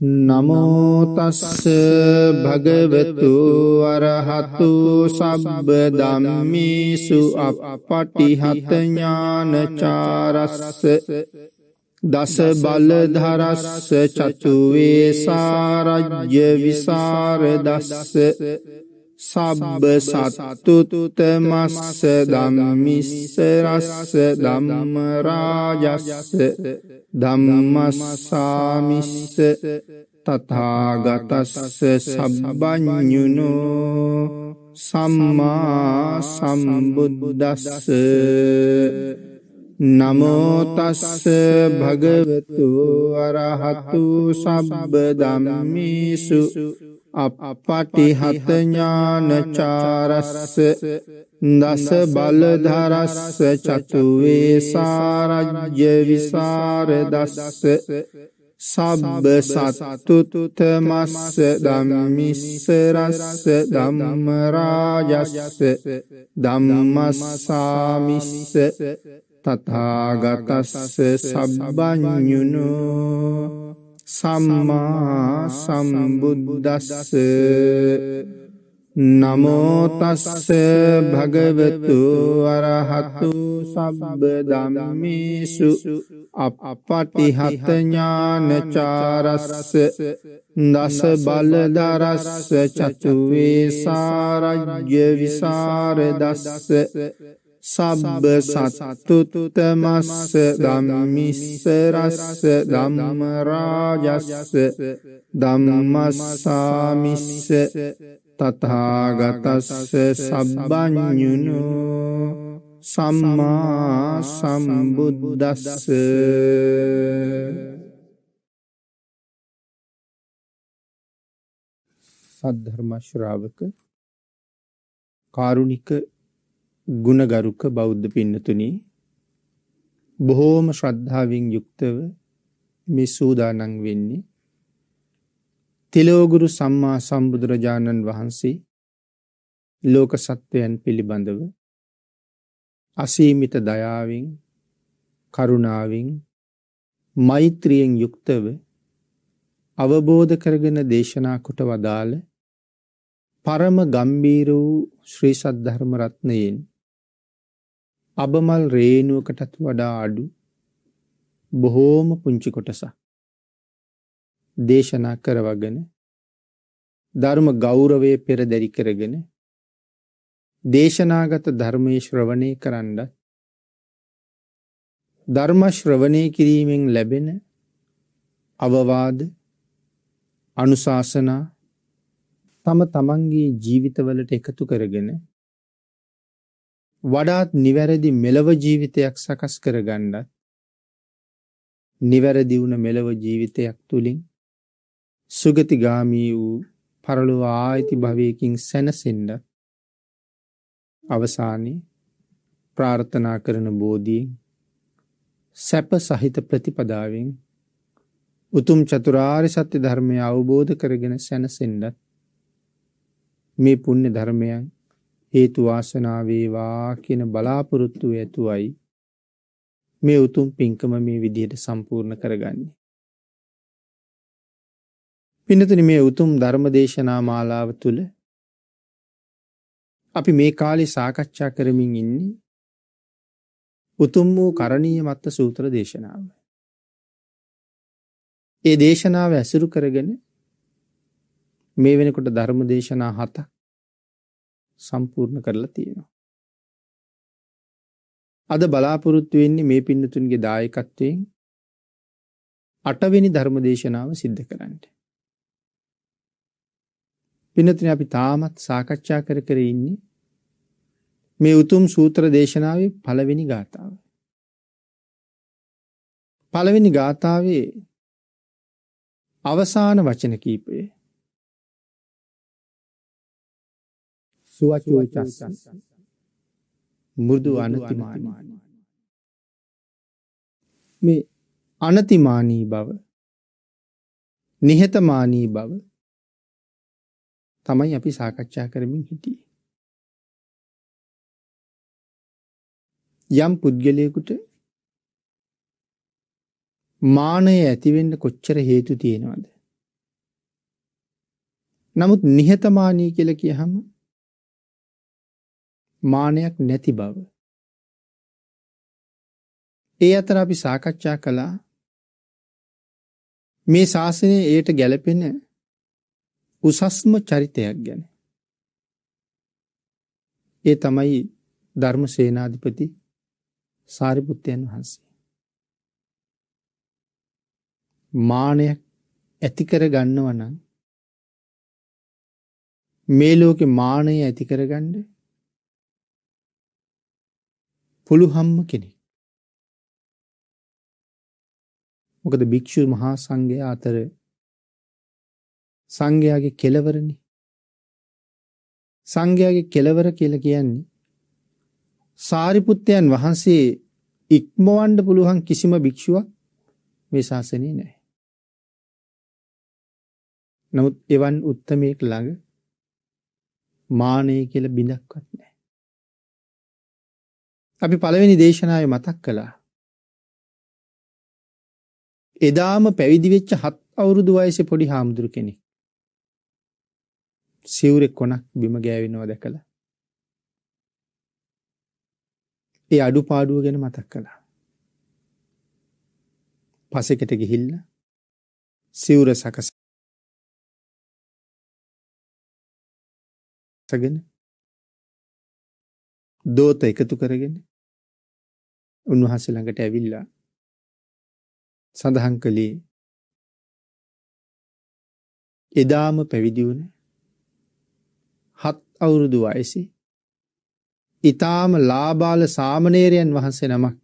නමෝතස්ස භගවතු අරහතු සබ්බ දම්මිසු අප පටිහතඥානචාරස්ස දස බලධරස්ස චතුවේසාරජ්‍ය විසාරදස්ස සබ්බ සත්තුතුතමස්ස දම්මිස්සරස්ස දම්මරාජස්ස ධම්මස්සාමිස්ස තථාගතස්ස සබ්බඤුනෝ සම්මා සම්බුද්දස්ස නමෝ තස්ස භගවතු අරහතු සබ්බ ධම්මේසු අපපටිහත ඥානචාරස්ස දස බලධරස්ස චතුවේ සාරජ්‍ය විසර දස්ස සබ්බ සත්තුත මස්ස ධම්මිස්ස රස්ස ධම්ම රාජස්ස ධම්මස්සාමිස්ස තථාගතස්ස සබ්බඤුනෝ සම්මා සම්බුද්දස්ස නමෝතස්ස භගවතු අරහතු සබ්බ දම්මිසු අපපටිහත ඥානචාරස්ස දස බලදරස්ස චතුවේ සාරජ්‍ය විසාරදස්ස සබ්බ සත්තුත මස්ස ධම්මිස්ස රස්ස ධම්ම රාජස්ස ධම්මස්සාමිස්ස තථාගතස්ස සබ්බඤුනෝ සම්මා සම්බුද්දස්ස සද්ධර්ම ශ්‍රාවක කාරුණික ගුණගරුක බෞද්ධ පින්නතුනී බොහෝම ශ්‍රද්ධාවෙන් යුක්තව මේ සූදානං වෙන්නේ තිලෝගුරු සම්මා සම්බුදුරජාණන් වහන්සේ ලෝක සත්වයන් පිළිබඳව අසීමිත දයාවෙන් කරුණාවෙන් මෛත්‍රියෙන් යුක්තව අවබෝධ කරගෙන දේශනා කොට වදාළ පරම ගම්බීර වූ ශ්‍රී සද්ධර්ම රත්නයෙන් අබමල් රේනුවකටත් වඩා අඩු බොහෝම පුංචි කොටසක් දේශනා කරවගෙන ධර්ම ගෞරවය පෙරදැරි කරගෙන දේශනාගත ධර්මයේ ශ්‍රවණය කරන්න ධර්ම ශ්‍රවණය කිරීමෙන් ලැබෙන අවවාද අනුශාසනා තම තමන්ගේ ජීවිතවලට එකතු කරගෙන වඩාත් නිවැරදි මෙලව ජීවිතයක් සකස් කරගන්නත් නිවැරදි වුණ මෙලව ජීවිතයක් තුළින් සුගතිගාමී වූ පරලොව ආයිති භවයකින් සැනසෙන්ඩ අවසානයේ ප්‍රාර්ථනා කරන බෝධීන් සැප සහිත ප්‍රතිපදාවෙන් උතුම් චතුරාරි සත්‍ය ධර්මය අවබෝධ කරගෙන සැනසෙන්ඩත් මේ පුුණ්‍ය ධර්මයන් හේතු වාසනා වේවා කියන බලාපොරොත්තු ඇතුවයි මේ උතුම් පින්කම මේ විදිහට සම්පූර්ණ කරගන්නේ. පින්නතුනි මේ උතුම් ධර්මදේශනා මාලාව තුළ අපි මේ කාලේ සාකච්ඡා කරමින් ඉන්නේ උතුම් වූ කරණීය මත්ත සූත්‍ර දේශනාව. ඒ දේශනාව ඇසුරු කරගෙන මේ වෙනකොට ධර්ම දේශනා හතක් සම්පූර්ණ කරලා තියෙනවා. අද බලාපොරොත්තු වෙන්නේ මේ පින්නතුන්ගේ දායකත්වයෙන් අටවෙනි ධර්මදේශනාව සිද්ධ කරන්න. පිනතින අපි තාමත් සාකච්ඡා කර කර ඉන්නේ මේ උතුම් සූත්‍ර දේශනාවේ පළවෙනි ගාථාව. පළවෙනි ගාථාවේ අවසාන වචන කීපයේ සුවචෝචස්ස මුරුදු අනතිමානී මේ අනතිමානී බව නිහතමානී බව තමයි අපි සාකච්ඡා කරමින් හිටියේ. යම් පුද්ගලයෙකුට මානය ඇතිවෙන්න කොච්චර හේතු තියෙනවද. නමුත් නිහතමානී කියල කියහම මානයක් නැති බව. ඒ අතර අපි සාකච්ඡා කළා මේ ශාසනය ඒට ගැලපෙන උසස්ම චරිතයක් ගැන. ඒ තමයි ධර්ම සේනාධිපති සාරිපුත්තයන් වහන්සේ. මානයක් ඇතිකර ගන්නවනම් මේ ලෝකෙ මානය ඇතිකරගණ්ඩ පුළුහම්ම කෙනෙක්. මොකද භික්‍ෂු මහා සංඝය අතර සංඝයාගේ කෙලවරණ සංඝයාගේ කෙලවර කියලා කියන්නේ සාරිපුත්තයන් වහන්සේ ඉක්මවන්න පුළුවන් කිසිම භික්ෂුවක් මේ ශාසනයේ නැහැ. නමුත් එවන් උත්තමයෙක් ළඟ මානෙ කියලා බිඳක්වත් නැහැ. අපි පළවෙනි දේශනාවේ මතක් කළා. එදාම පැවිදි වෙච්ච හත් අවුරුදු වයසේ පොඩි හාමුදුරු කෙනෙක්. සිවුරේ කොනක් බිම ගෑවෙනවා දැකලා. ඒ අඩුපාඩුව ගැන මතක් කළා. පසෙකට ගිහිල්ලා සිවුර සකසගෙන දෝත එකතු කරගෙන උන්වහන්සේ ළඟට ඇවිල්ලා සඳහන් කළේ එදාම පැවිදි වුණ හත් අවුරුදු වයසේ ඊ타ම ලාබාල සාමණේරයන් වහන්සේ නමක්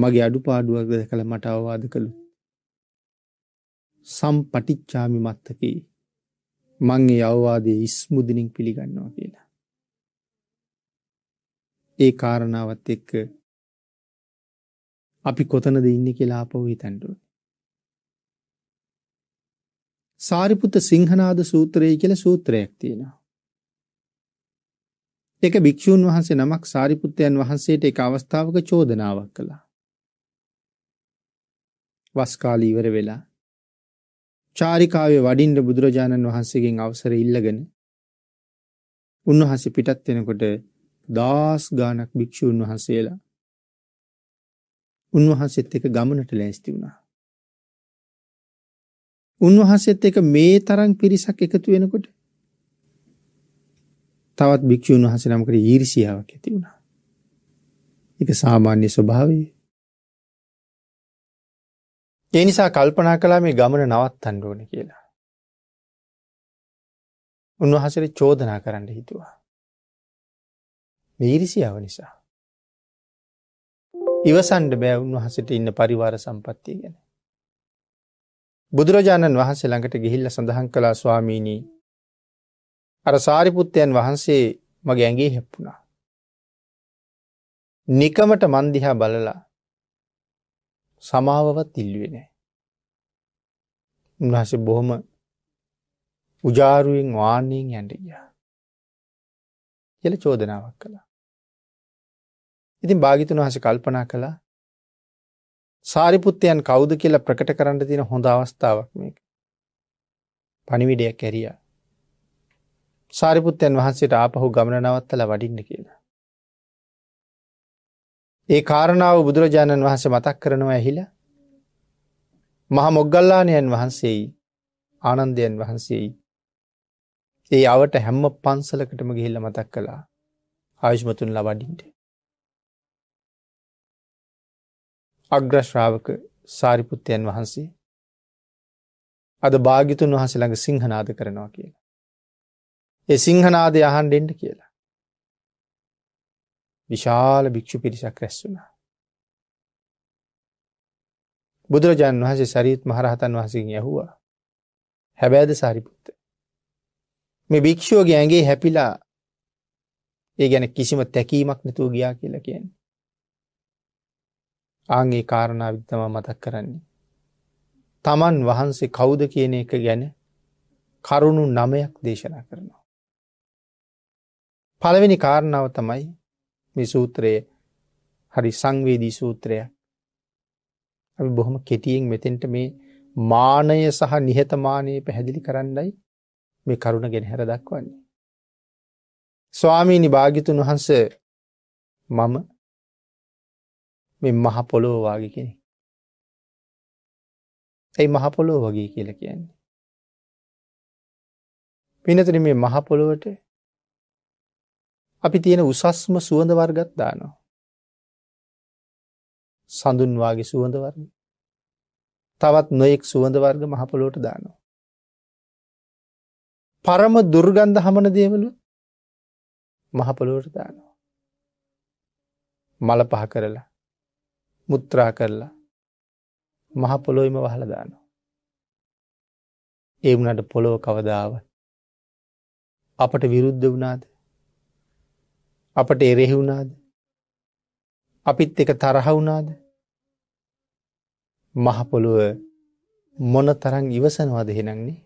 මගේ අඩුපාඩුවක් දැකලා මට අවවාද කළොත් සම්පටිච්ඡාමි මත්තකේ මං ඒ අවවාදයේ ඉස්මුදුනින් පිළිගන්නවා කියලා ඒ කාරණාවත් එක්ක අපි කොතනද ඉන්නේ කියලා ආපහු හිතන්න ඕනේ. සාරිපුත්ත සිංහනාද සූත්‍රය කියලා සූත්‍රයක් තියෙනවා. ඒක භික්ෂූන් වහන්සේ නමක් සාරිපුත්තයන් වහන්සේට එක අවස්ථාවක චෝදනාවක් කළා. වස් කාලී ඉවර වෙලා චාරිකාවේ වඩින්න බුදුරජාණන් වහන්සේගෙන් අවසර ඉල්ලගෙන උන්වහන්සේ පිටත් වෙනකොට දාස් ගානක් භික්‍ෂූන් වහන්සේලා උන්වහන්සේත් එක ගමනට ලෑස්ති වුණා. උන්වහන්සේත් එක මේ තරම් පිරිසක් එකතු වෙනකොට තවත් භික්‍ෂූන් වහසේ නමකට ඊරිසියාවක් ඇති වුණා. එක සාමාන්‍ය ස්වභාවය. ඒ නිසා කල්පනා කලා මේ ගමන නවත් අන්ඩෝන කියලා. උන්වහසර චෝදනා කරන්න හිතුවා. මේ ඉරිසියාව නිසා. ඉවසන්ඩ බෑ උන්වහසට ඉන්න පරිවාර සම්පත්තිය ගැන. බුදුරජාණන් වහන්සේ ළඟට ගිහිල්ල සඳහන් කළා ස්වාමීණී අර සාරිපුත්තයන් වහන්සේ මගේ ඇගේ හෙප්පුුණා. නිකමට මන්දිහා බලලා සමාවවත් ඉල්ලුවෙනෑ. උන්වහස බොහොම උජාරුවෙන් වානයෙන් ඇඩ ගියා. එල චෝදනාවක් කළා. ඉතින් භාගිතුන් වහස කල්පනා කළා සාරිපුත්තයන් කවුද කියලා ප්‍රකට කරන්න තියෙන හොඳ අවස්ථාවක් මේක. පණිවිඩයක් ඇරියා. සාරිපුත්තයන් වහන්සේට ආපහු ගමන නවත්තලා වඩින්න කියලා. ඒ කාරණාව බුදුරජාණන් වහන්සේ මතක් කරනවා ඇහිල මහා මොග්ගල්ලානයන් වහන්සේයි ආනන්දයන් වහන්සේයි ඒ අවට හැම්ම පන්සලකටම ගිහිල්ල මතක් කළා ආයුෂ්මතුන් ලබඩින්ට අග්‍රශ්‍රාවක සාරිපුත්තයන් වහන්සේ අද භාගිතුන් වහස ළඟ සිංහනාද කරනවා කියලා. ඒ සිංහනාදය අහන්ඩෙන්ට කියලා. විශාල භික්‍ෂු පිරිසක් රැස් වුණා. බුදුරජාණන් වහසේ සරීත් මහරහතන් වහසින් යැහුවා හැබෑද සාරිපුත්ත. මේ භික්‍ෂුවගේ ඇගේ හැපිලා ඒ ගැන කිසිම තැකීමක් නැතුව ගියා කියලා කියෙන්. ආගේ කාරණාව විත්තම මතක් කරන්නේ. තමන් වහන්සේ කෞුද කියන එක ගැන කරුණු නමයක් දේශනා කරනවා. පළවෙනි කාරණාව තමයි මිසූත්‍රය හරි සංවේදී සූත්‍රය අපි බොහොම කෙටියෙන් මෙතෙන්ට මේ මානය සහ නිහතමානය පැහැදිලි කරන්නයි මේ කරුණ ගෙන හැර දක්වන්නේ. ස්වාමීනි භාගිතුන් වහන්ස මම මේ මහපොලෝ වගේ කෙනෙ. ඇයි මහපොලෝ වගේ කියල කියන්නේ. පිනතර මේ මහපොළොවට අපි තියෙන උසස්ම සුවඳ වර්ගත් දානවා. සඳුන්වාගේ සුවඳ වර්ග තවත් නොයෙක් සුවඳ වර්ග මහපොලොට දානවා. පරම දුර්ගන්ධ හමන දේවලු මහපොලොවට දානවා. මල පහ කරලා මුත්‍රා කරලා මහපොලොයිම වහලදානවා. ඒ වුණට පොළොව කවදාව අපට විරුද්ධ වනාද අපට එරෙහි වුණාද අපිත් එක තරහ වුණාද මහපොළුව මොන තරං ඉවසනවාද හෙනන්නේ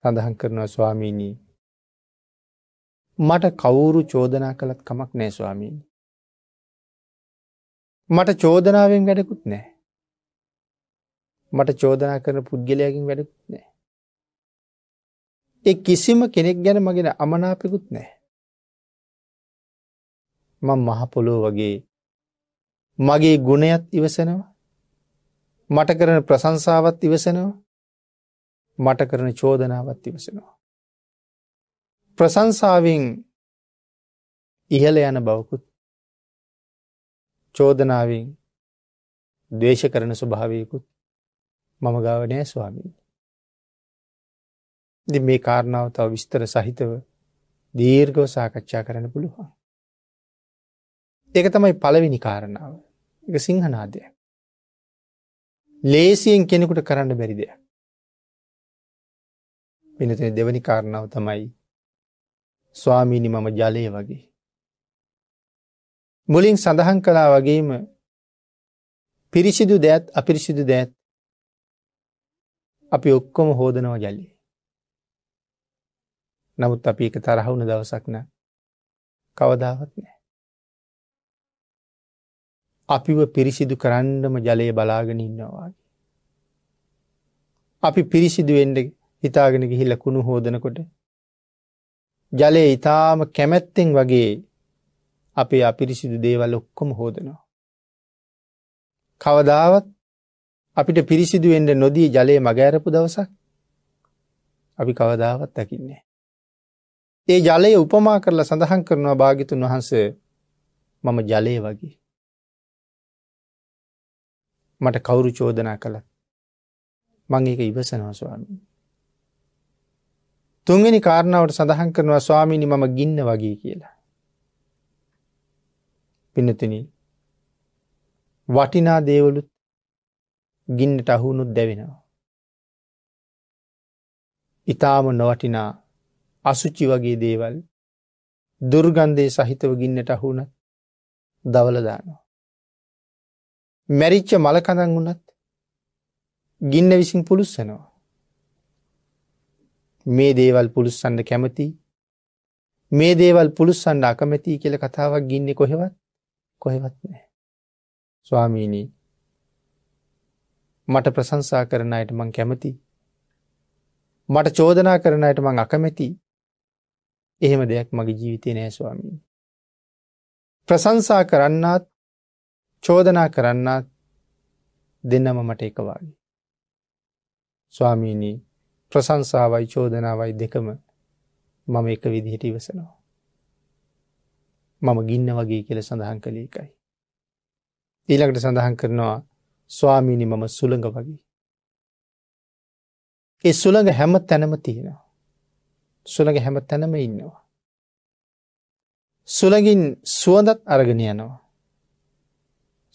සඳහන් කරනවා ස්වාමීණී මට කවුරු චෝදනා කළත් කමක් නෑ ස්වාමීණී මට චෝදනාවෙන් වැඩකුත් නෑ. මට චෝදනා කරන පුද්ගලයකින් වැඩකුත් නෑ. එ කිසිම කෙනෙක් ගැන මගෙන අමනාපිකුත් නෑ. මං මහපොලෝ වගේ මගේ ගුණයත් ඉවසනවා මට කරන ප්‍රසංසාවත් ඉවසනවා මට කරන චෝදනාවත් ඉවසනවා. ප්‍රසංසාවෙන් ඉහල යන බවකුත් චෝදනාවෙන් දේශ කරන ස්වභාවයකුත් මම ගාවනය ස්වාමීන්. දි මේ කාරණාව තව විස්තර සහිතව දීර්ගව සාකච්ඡා කරන පුළුවන්. එක තමයි පළවෙනි කාරණාව එක සිංහනාදය. ලේසියෙන් කෙනෙකුට කරන්න බැරි දෙයක්. පිනතින දෙවනි කාරණාව තමයි ස්වාමීනි මම ජලය වගේ මුලින් සඳහන් කලා වගේම පිරිසිදු දෑත් අපිරිසිදු දෑත් අපි ඔක්කොම හෝදනව ජලි. නමුත් අපි එක තරහවුණ දවසක්න කවදාවත් නෑ. අපිව පිරිසිදු කරන්නම ජලය බලාගෙන ඉන්නවාගේ. අපි පිරිසිදුවෙන්ඩ හිතාගෙන ගිහිල්ල කුණු හෝදනකොට ජලය ඉතාම කැමැත්තෙන් වගේ අපේ අපිරිසිදු දේවල් ඔක්කොම හෝදනවා. කවදාවත් අපිට පිරිසිදු වෙන්ඩ නොදී ජලය මගෑරපු දවසක් අපි කවදාවත් දකින්නේ. ඒ ජලය උපමා කරලා සඳහන් කරනවා භාගිතුන් වහන්සේ මම ජලය වගේ. මට කවුරු චෝදනා කළ මං ඒක ඉවසනවා ස්වාමී. තුන්වෙනි කාරණාවට සඳහන් කරනවා ස්වාමීනි මම ගින්න වගේ කියලා. පිනතින වටිනා දේවලුත් ගින්නට අහුණුත් දැවෙනවා. ඉතාම නොවටිනා අසුචි වගේ දේවල් දුර්ගන්ධය සහිතව ගින්නට අහුනත් දවලදානවා. මැරිච්ච මලකඳන් වුනත් ගින්න විසින් පුළුස්සනවා. මේ දේවල් පුළුස්සන්න කැමති මේ දේවල් පුළුස්සන්න අකමැති කියල කතාවක් ගින්නේ කොහෙවත් කොහෙවත් නෑ. ස්වාමීණී මට ප්‍රසංසා කරන අයට මං කැමති. මට චෝදනා කරන අයට මං අකමැති එහෙම දෙයක් මගේ ජීවිතය නෑ ස්වාමීන්. ප්‍රසංසා කරන්නත් චෝදනා කරන්නත් දෙන්නම මට එකවාගේ. ස්වාමීණී ප්‍රසංසාවයි චෝදනාවයි දෙකම මම එක විදිහට ඉවසනවා. මම ගින්න වගේ කියල සඳහන් කළ එකයි. ඊළඟට සඳහන් කරනවා ස්වාමීනි මම සුළඟ වගේ. ඒ සුළඟ හැම තැනම තියෙනවා. සුළඟ හැම තැනම ඉන්නවා. සුළඟින් සුවඳත් අරගෙන යනවා.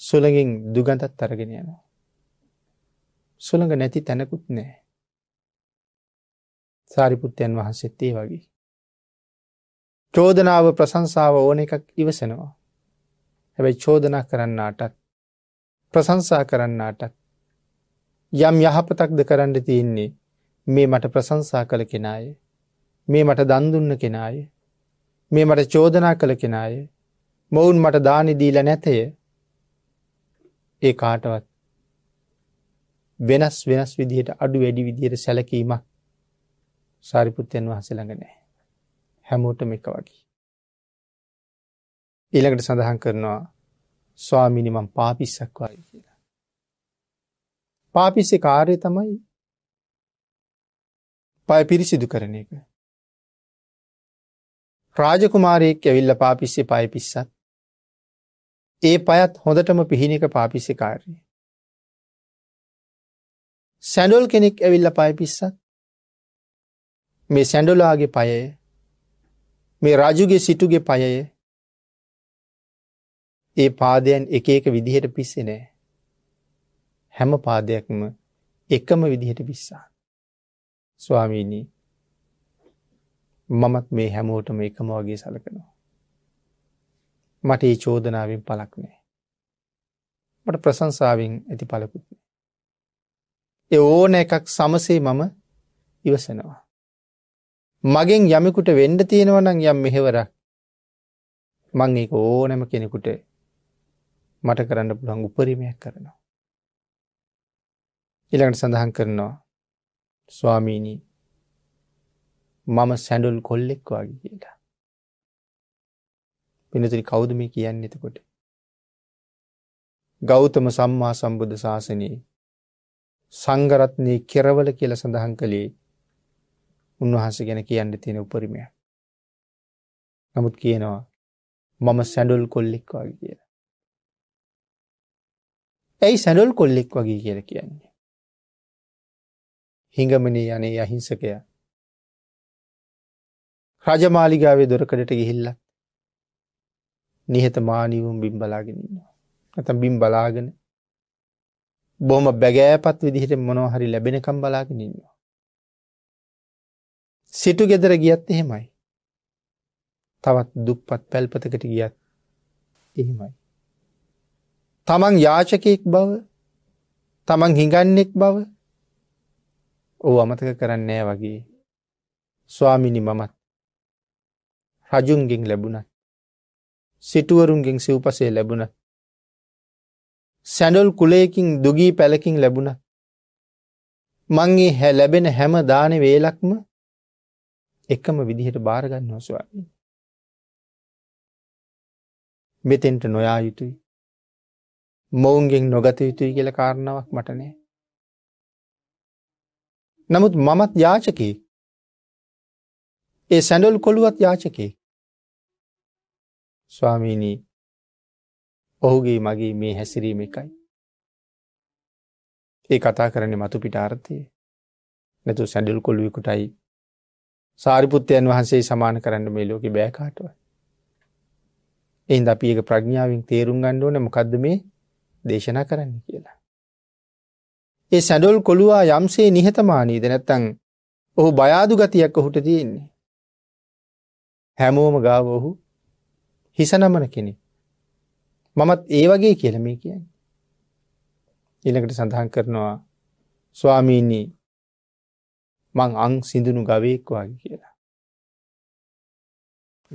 සුළඟින් දුගඳත් අරගෙන යනවා. සුළඟ නැති තැනකුත් නෑ. සාරිපුත්තයන් වහන්සෙත්තේ වගේ. චෝදනාව ප්‍රසංසාව ඕන එකක් ඉවසෙනවා. හැබැයි චෝදනා කරන්නාටත් ප්‍රසංසා කරන්නාටත් යම් යහපතක්ද කරන්න තියන්නේ මේ මට ප්‍රසංසා කළ කෙනාය මේ මට දන්දුන්න කෙනාය මේ මට චෝදනා කළ කෙනාය මොවුන් මට දානිදීල නැතය ඒ කාටවත් වෙනස් වෙනස් විදිහට අඩු වැඩි විදියට සැලකීමක් සාරිපුත්තයෙන් වහසළඟ නෑ. හැමෝටම එක වගේ. ඊළඟට සඳහන් කරනවා ස්වාමිනි මං පාපිස්සක් වගේ කියලා. පාපිස්සේ කාර්යය තමයි පය පිරිසිදු කරන එක. රාජකුමාරයෙක් ඇවිල්ල පාපිස්සේ පය පිස්සත්. ඒ පයත් හොඳටම පිහිණික පාපිස්සෙ කාර්ය. සැඩොල් කෙනෙක් ඇවිල්ල පය පිස්සත් මේ සැඩොලාගේ පයය මේ රජුගේ සිටුගේ පයය ඒ පාදයන් එක එක විදිහට පිස්සෙ නෑ. හැම පාදයක්ම එකම විදිහට පිස්සා. ස්වාමීණී මමත් මේ හැමෝටම එකම වගේ සලකනවා. මට ඒ චෝදනාවෙන් පලක් නෑ. මට ප්‍රසංසාවෙන් ඇති පලකුත් නෑ. ඒ ඕන එකක් සමසේ මම ඉවසනවා. මගෙන් යමෙකුට වෙන්න තියෙනවා නම් යම් මෙහෙවරක් මං ඒක ඕනම කෙනෙකුට මට කරන්න පුළුවන් උපරිමයක් කරනවා. ඊළඟට සඳහන් කරනවා ස්වාමීණී මම සැඩුල් කොල්ලෙක් වගේ කියලා. පිනතුරි කෞුද මේ කියන්න එතකොට. ගෞතම සම්මා සම්බුද්ධ ශාසනයේ සංගරත්නය කෙරවල කියල සඳහන් කළේ උන්වහන්සේ ගැන කියන්න තියෙන උපරිමය. නමුත් කියනවා මම සැඩොල් කොල්ලෙක් වගේ කියලා. ඇයි සැඩොල් කොල්ලෙක් වගේ කියල කියන්නේ. හිඟමනේ යනේ අහිංසකයා. රජමාලිගාවේ දොරකඩට ගිහිල්ලත් නිහත මානීවුම් බිම් බලාගෙනන්නවා. ඇතම් බිම් බලාගෙන බොහම බැගෑපත් විදිහට මොනෝ හරි ලැබෙනකම් බලාගෙනන්නවා. සිටු ගෙදර ගියත් එහෙමයි. තවත් දුප්පත් පැල්පතකට ගියත් එහෙමයි. තමන් යාචකයෙක් බව තමන් හිඟන්නෙක් බව ඕ අමතක කරන්නෑ වගේ ස්වාමිනි මමත් රජුන්ගෙන් ලැබුණත් සිටුවරුන්ගෙන් සිව්පසේ ලැබුණ සැඩොල් කුලයකින් දුගී පැලකින් ලැබුණ මංගේ හැ ලැබෙන හැම දාන වේලක්ම එකම විදිහට බාර ගන්නවා ස්වාමීනි. මෙතෙන්ට නොයා යුතුයි. මොවුන්ගෙන් නොගත යුතුයි කියලා කාරණාවක් මට නෑ. නමුත් මමත් යාචකේ. ඒ සැඬල් කොළුවත් යාචකේ. ස්වාමීනී ඔහුගේ මගේ මේ හැසිරීම එකයි. ඒ කතා කරන්නේ මතු පිටාර්ථය නැතු සැඩල් කොළුවෙකුටයි සාරිපුත්තයන් වහන්සේ සමාන කරන්න මේ ලෝක බෑකාටව. එයින් අප ඒක ප්‍රඥාවෙන් තේරුම් ගණ්ඩුවන මොකක්ද මේ දේශනා කරන්න කියලා. ඒ සැඩොල් කොළුවා යම්සේ නිහතමානීද නැත්තං ඔහු බයාදු ගතියක් ඔහුට තියෙන්නේ. හැමෝම ගාව ඔහු හිසනමන කෙනෙ. මමත් ඒ වගේ කියල මේ කියන්න. ඉළඟට සඳහන් කරනවා ස්වාමීනී මං අං සිඳුණු ගවයෙක් වගේ කියලා.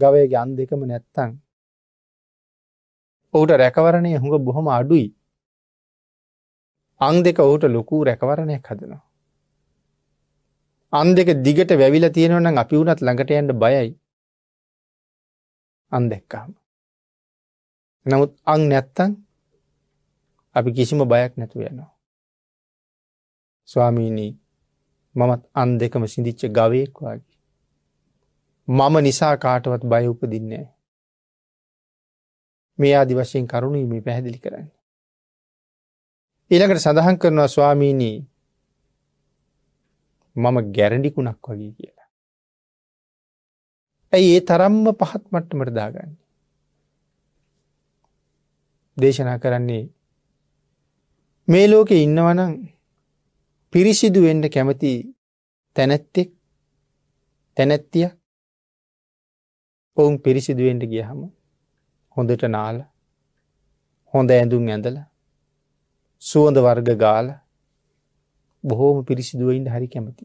ගවයගේ අන් දෙකම නැත්තං. ඔහුට රැකවරණය හුඟ බොහොම අඩුයි. අං දෙක ඔහුට ලොකූ රැකවරණයක් හදනවා. අන් දෙක දිගට වැවිල තියෙනවනම් අපි වුනත් ළඟට යන්න බයයි. අන් දැක්කාම. නමුත් අං නැත්තං අපි කිසිම බයක් නැතුව යනවා. ස්වාමීනී මමත් අන් දෙකම සිදිච්ච ගවයෙක් වගේ. මම නිසා කාටවත් බය උපදින්නේ. මේ ආදි වශයෙන් කරුණු මේ පැහැදිලි කරන්න. ඊළඟට සඳහන් කරනවා ස්වාමීනී මම ගැරඩිකුණක් වගේ කියලා. ඇයි ඒ තරම්ම පහත් මට්ටමට දාගන්න. දේශනා කරන්නේ මේ ලෝකෙ ඉන්නවනං පිරිසිදු වෙන්න කැමති තැනැත්තෙක් තැනැත්තිය ඔවුන් පිරිසිදුවෙන්ට ගියහම හොඳට නාල හොඳ ඇඳුම් ඇඳල සුවඳ වර්ග ගාල බොහෝම පිරිසිදුවයින්ට හරි කැමති.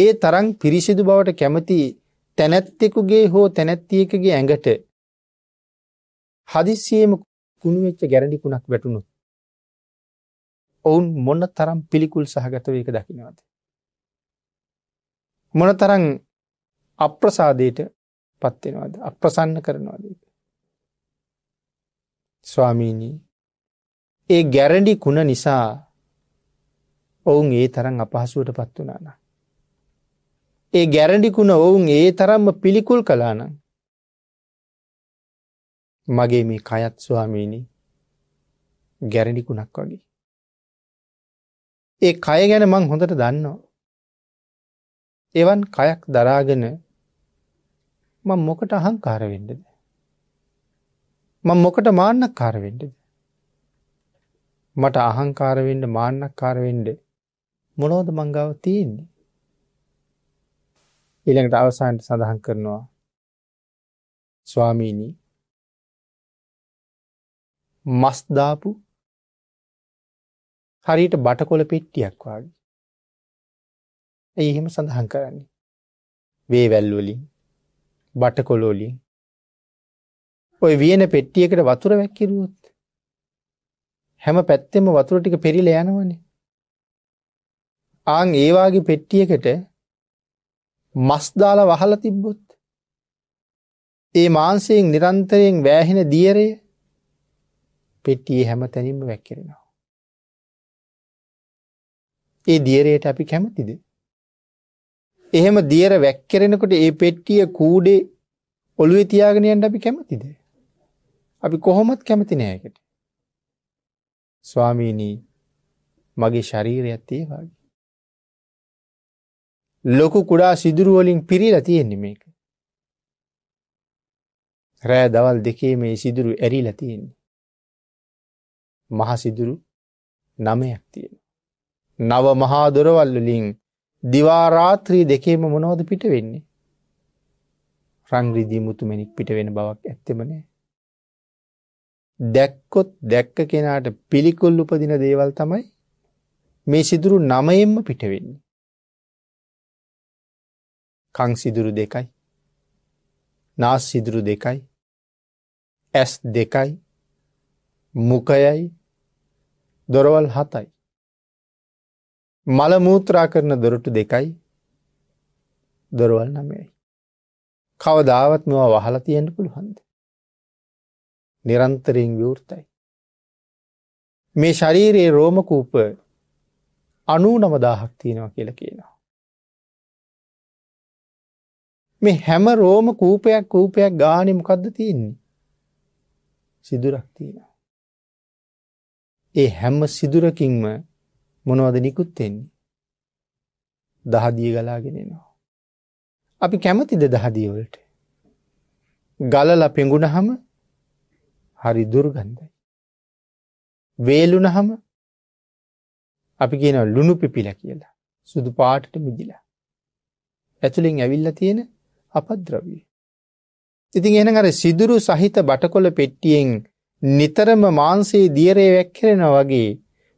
ඒ තරං පිරිසිදු බවට කැමති තැනැත්තෙකුගේ හෝ තැනැත්තියකගේ ඇඟට හදිසියම කුණුවෙච්ච ගැරඩිකුණක් වැටුණුත්. ඔවුන් මොන්න තරම් පිළිකුල් සහගතව ඒක දකිනවාද. මොන තරං අප්‍රසාදයට පත්වෙනවාද අප්‍රසන්න කරනවාද. ස්වාමීණී ඒ ගැරඩි කුණ නිසා ඔවුන් ඒ තරම් අපහසුවට පත් වනාන. ඒ ගැරඩිකුණ ඔවුන් ඒ තරම්ම පිළිකුල් කලාන මගේ මේ කයත් ස්වාමීණී ගැරඩිකුණක් වගේ. ඒ කය ගැන මං හොඳට දන්නවා. එවන් කයක් දරාගෙන මං මොකට අහං කාරවෙඩද. මං මොකට මාන්නක් කාරවෙඩද. මට අහංකාරවෙන්ඩ මාන්නක් කාරවෙන්ඩ මොනෝද මංගාව තියෙන්නේ. ඉළඟට අවසාන්ට සඳහන් කරනවා ස්වාමීණී මස්දාපු හරියට බටකොල පෙට්ටියක් වගේ. ඇයි එහෙම සඳහන් කරන්නේ. වේවැල්වලින් බටකොලෝලින් ඔය වියන පෙට්ටියකට වතුර වැැක්කිරුවොත්. හැම පැත්තෙම වතුර ටික පෙරිල යනවනේ. ආං ඒවාගේ පෙට්ටියකට මස්දාල වහල තිබ්බොත්. ඒ මාන්සයෙන් නිරන්තරයෙන් වෑහෙන දියරය පෙට්ටියේ හැම තැනින්ම වැැක්කෙනවා. ඒ දියරයට අපි කැමතිද? එහෙම දියර වැක්කිරෙනකොට ඒ පෙට්ටිය කූඩේ ඔළුවේ තියාගෙන යන්න අපි කැමතිද? අපි කොහොමත් කැමති නෑ ඒකට. ස්වාමීනි මගේ ශරීරයත් ඒ වගේ. ලොකු කුඩා සිදුරු වලින් පිරීලා තියෙන්නේ මේක. රෑ දවල් දෙකේ මේ සිදුරු ඇරිලා තියෙන්නේ. මහ සිදුරු නමයක් තියෙන. නව මහා දොරවල් වලින් දිවා රාත්‍රී දෙකේම මොනවද පිට වෙන්නේ. රංග්‍රදී මුතුමෙනික් පිට වෙන බවක් ඇත්තෙමනේ. දැක්කොත් දැක්ක කෙනාට පිළිකුල් උපදින දේවල් තමයි මේ සිදුරු නමයෙන්ම පිටවෙන්නේ. කං සිදුරු දෙකයි නාස් සිදුරු දෙකයි ඇස් දෙකයි මුකයයි දොරවල් හතයි මල මූත්‍රා කරන දොරටු දෙකයි දොරවල් නමයයි. කවදාවත් මෙවා වහලා තියෙන්ට පුළුවන්ද. නිරන්තරයෙන් විවෘතයි. මේ ශරීරයේ රෝමකූප අනූ නමදාහක් තියෙනවා කියල කියනවා. මේ හැම රෝම කූපයක් කූපයක් ගානෙ මොකක්ද තියෙන්නේ. සිදුරක් තියෙනවා. ඒ හැම සිදුරකින්ම මොනවද නිකුත්වෙන්නේ. දහදිය ගලාගෙනෙනවා. අපි කැමතිද දහදියවලට. ගලල පෙගුණ හම හරි දුර්ගන්ධයි. වේලුන හම අපි කියන ලුණු පිපිල කියලා සුදු පාටට මිදිලා. ඇතුළින් ඇවිල්ල තියෙන අපද්‍රවී. ඉතින් එන අර සිදුරු සහිත බටකොල පෙට්ටියෙන් නිතරම මාන්සේ දියරේ වැැක්කරෙන වගේ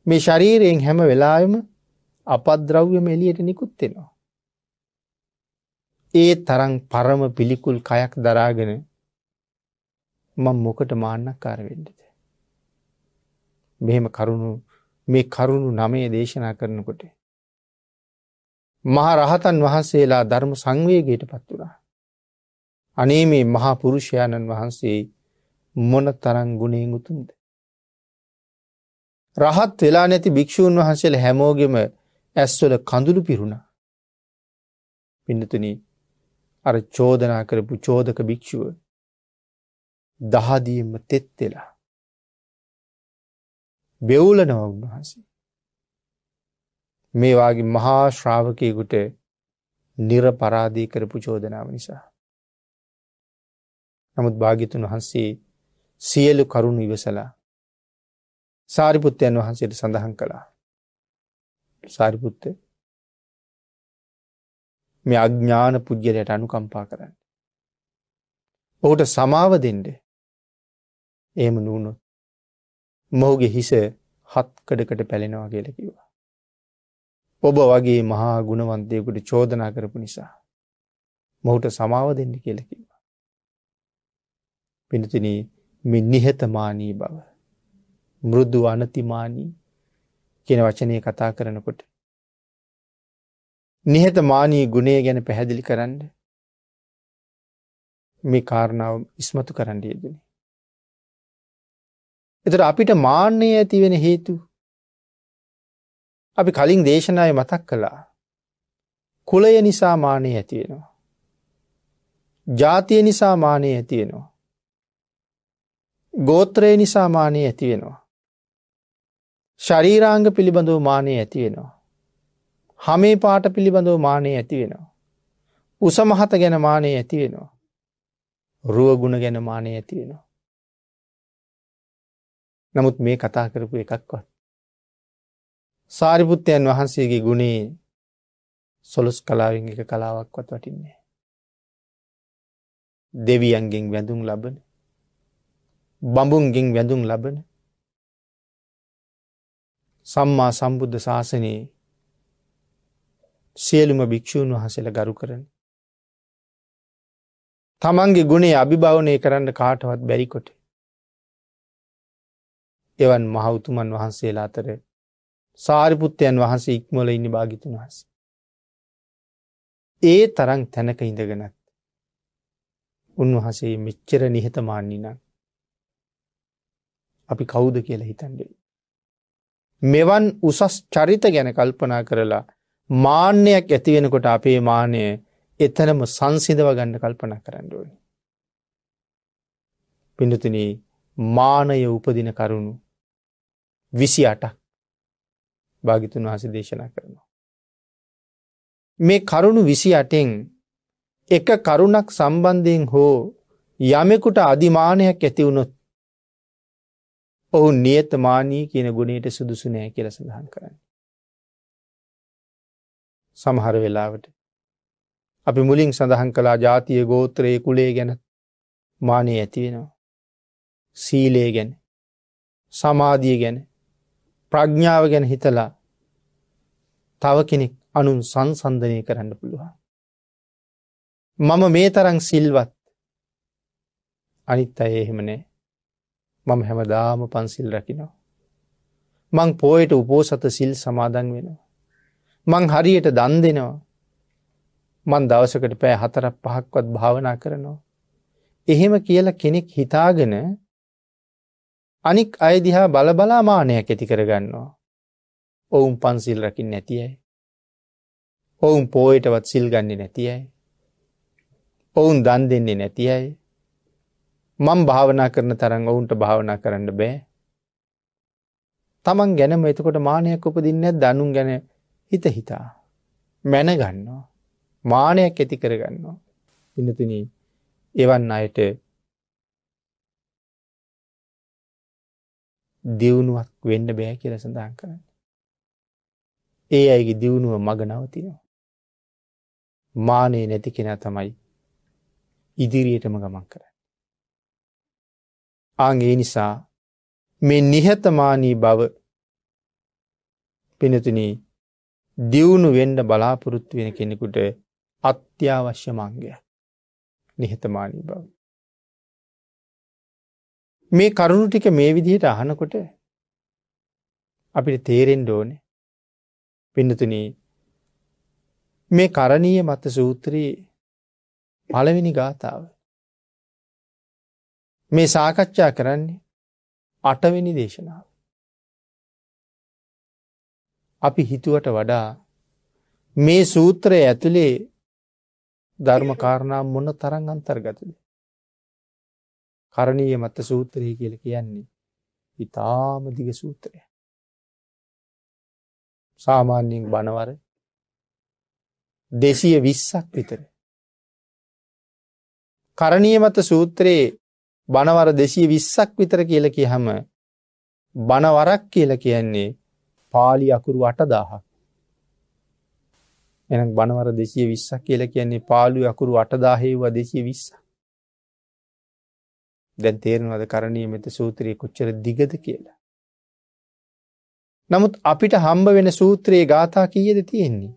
මේ ශරීරයෙන් හැම වෙලායම අපද්‍රව්‍යම එලියට නිකුත්වෙනවා. ඒ තරං පරම පිළිකුල් කයක් දරාගෙන මං මොකට මාන්නක් කාරවෙඩද. මෙහෙම කරුණු මේ කරුණු නමේ දේශනා කරනකොට. මහා රහතන් වහන්සේලා ධර්ම සංවේගයට පත් වුණා. අනේ මේ මහා පුරුෂයාණන් වහන්සේ මොන තරං ගුණේ ගුතුන්ද. රහත් වෙලා නැති භික්‍ෂූන් වහන්සේල හැමෝගෙම ඇස්වල කඳුළු පිරුණා. පින්නතුන අර චෝදනා කරපු චෝදක භික්‍ෂුව දහදීම තෙත් වෙලා. බෙවුල නොවුන් වහන්සේ. මේවාගේ මහා ශ්‍රාවකයකුට නිර පරාදී කරපු චෝදනාව නිසා. නමුත් භාගිතුන් වහන්සේ සියලු කරුණු ඉවසලා සාරිපුත්තයන් වහන්සේට සඳහන් කළා. සාරිපුත්තය මේ අඥ්ඥාන පුද්ගලයට අනුකම්පා කරන්න. ඔහුට සමාව දෙෙන්ඩ ඒම නූනොත් මොහුගේ හිස හත්කඩකට පැලෙනවා කියල කිවා. ඔබ වගේ මහා ගුණවන්තයකුට චෝදනා කරපු නිසා මොහුට සමාව දෙන්න කියලකිවා. පිනතින මෙ නිහතමානී බව මෘදු අනතිමානී කියන වචනය කතා කරනකොට. නිහත මානී ගුණේ ගැන පැහැදිලි කරන්න මේ කාරණාව ඉස්මතු කරන්න යෙදනේ. එතට අපිට මාන්‍යය ඇතිවෙන හේතු අපි කලින් දේශනාය මතක් කළා කුලය නිසා මානය ඇතියෙනවා. ජාතිය නිසා මානය ඇතියෙනවා. ගෝත්‍රය නිසා මානය ඇතිවෙනවා. ශරීරාංග පිළිබඳව මානය ඇති වෙනවා. හමේ පාට පිළිබඳව මානය ඇති වෙනවා. උසමහත ගැන මානය ඇති වෙනවා. රුවගුණ ගැන මානය ඇති වෙනවා. නමුත් මේ කතා කරපු එකක්වත්. සාරිපුත්තයන් වහන්සේගේ ගුණේ සොලොස් කලාවෙන් එක කලාවක්වත් වටින්නේ. දෙවියන්ගෙන් වැඳුම් ලබන බඹුන්ගෙන් වැඳුම් ලබන සම්මා සම්බුද්ධ ශාසනයේ සියලුම භික්‍ෂූන් වහසල ගරු කරන. තමන්ගේ ගුණේ අභිභාවනය කරන්න කාටවත් බැරිකොට. එවන් මහවුතුමන් වහන්සේලා අතර සාරිපුත්තයන් වහන්සේ ඉක්මොල ඉන්න භාගිතුන් වහස. ඒ තරං තැනක ඉඳගෙනත් උන්වහසේ මෙච්චර නිහතමාන්නේ නම් අපි කවුද කියලා හිතන්ඩේ. මෙවන් උසස් චරිත ගැන කල්පනා කරලා මාන්‍යයක් ඇතිවෙනකොට අපේ මානය එතනම සංසිදව ගන්න කල්පනා කරන්නඩුවනි. පිඳතුන මානය උපදින කරුණු විසි අටක් භාගිතුන් වහස දේශනා කරනවා. මේ කරුණු විසි අටෙන් එක කරුණක් සම්බන්ධයෙන් හෝ යමෙකුට අධිමානයක් ඇතිවුණොත් ඔහු නියතමානී කියන ගුණයට සුදුසු නෑ කියල සඳහන් කරන්න. සමහර වෙලාවට. අපි මුලින් සඳහන් කලා ජාතිය ගෝත්‍රයේ කුලේ ගැන මානය ඇතිවෙනවා. සීලේ ගැන සමාධිය ගැන ප්‍රඥ්ඥාව ගැන හිතලා තව කෙනෙක් අනුන් සංසන්ධනය කරන්න පුළුවන්. මම මේ තරන් සිල්වත් අනිත් අය එහෙමනෑ මම හැමදාම පන්සිල් රකිනවා. මං පෝයට උපෝසත සිල් සමාදන් වෙනවා. මං හරියට දන් දෙනවා. මන් දවසකට පෑ හතරක් පහක්වත් භාවනා කරනවා. එහෙම කියලා කෙනෙක් හිතාගෙන අනික් අයදිහා බලබලා මානයක් ඇති කරගන්නවා. ඔවුන් පන්සිල් රකිින් නැතියයි. ඔවුන් පෝයටවත් සිල්ගන්නේ නැතියයි. ඔවුන් දන් දෙන්නේ නැතියයි. මං භාවනා කරන තරන් ඔවුන්ට භාවනා කරන්න බෑ. තමන් ගැනම එතකොට මානයක් උපදින්න දනුම් ගැන හිත හිතා. මැනගන්නවා. මානයක් ඇති කරගන්නවා. පිනතින එවන් අයට දියුණුවක් වෙන්න බෑ කියල සඳහන් කරන්න. ඒ අයගේ දියුණුව මග නවතිනවා. මානයේ නැති කෙනා තමයි ඉදිරියටම ගමන් කරන්න. ආං ඒ නිසා මේ නිහතමානී බව පිනතුන දියුණු වෙන්ඩ බලාපොරොත්තු වෙන කෙනෙකුට අත්‍යවශ්‍ය මංගය නිහතමානී බව. මේ කරුණු ටික මේ විදිහට අහනකොට අපිට තේරෙන් ඩෝන පිඩතුන මේ කරණීය මත සූත්‍රී පළවෙනි ගාථාව මේ සාකච්ඡා කරන්නේ අටවෙනි දේශනාව. අපි හිතුවට වඩා මේ සූත්‍රය ඇතුළේ ධර්මකාරණා මොන තරන් අන්තර්ගතද. කරණීය මත්ත සූත්‍රය කියල කියන්නේ ඉතාම දිග සූත්‍රය. සාමාන්‍යයෙන් බනවර දෙසිය විස්සක් විතර. කරණීය මත සූත්‍රයේ බණවර 220ක් විතර කියලා කියහම බණවරක් කියලා කියන්නේ පාලි අකුරු 8000ක්. එහෙනම් බණවර 220ක් කියලා කියන්නේ පාළු අකුරු 8000 වූ 220ක්. දැන් තේරෙනවද කරණීය මෙත සූත්‍රයේ කොච්චර දිගද කියලා. නමුත් අපිට හම්බ වෙන සූත්‍රයේ ගාථා කීයද තියෙන්නේ?